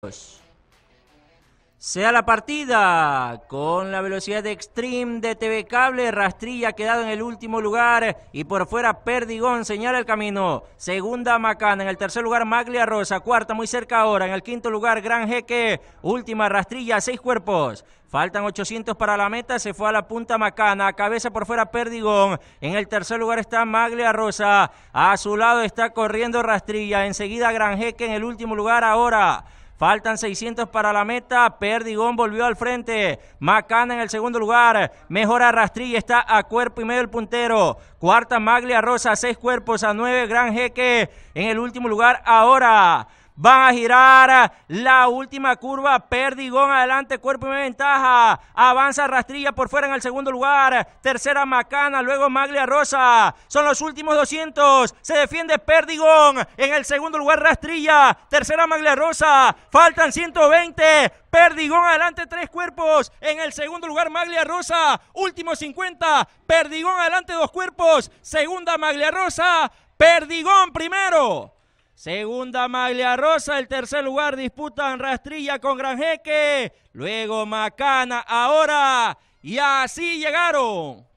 Pues, sea la partida con la velocidad de extreme de TV Cable. Rastrilla quedado en el último lugar y por fuera Perdigón señala el camino. Segunda Macana, en el tercer lugar Maglia Rosa, cuarta muy cerca ahora, en el quinto lugar Gran Jeque, última Rastrilla, seis cuerpos. Faltan 800 para la meta, se fue a la punta Macana, cabeza por fuera Perdigón, en el tercer lugar está Maglia Rosa, a su lado está corriendo Rastrilla, enseguida Gran Jeque en el último lugar ahora. Faltan 600 para la meta. Perdigón volvió al frente. Macana en el segundo lugar. Mejora Rastrilla está a cuerpo y medio el puntero. Cuarta Maglia Rosa, seis cuerpos a nueve. Gran Jeque en el último lugar ahora. Van a girar la última curva. Perdigón adelante, cuerpo y ventaja. Avanza Rastrilla por fuera en el segundo lugar. Tercera Macana, luego Maglia Rosa. Son los últimos 200. Se defiende Perdigón. En el segundo lugar Rastrilla. Tercera Maglia Rosa. Faltan 120. Perdigón adelante tres cuerpos. En el segundo lugar Maglia Rosa. Último 50. Perdigón adelante dos cuerpos. Segunda Maglia Rosa. Perdigón primero. Segunda Maglia Rosa, el tercer lugar disputan Rastrilla con Granjeque, luego Macana ahora y así llegaron.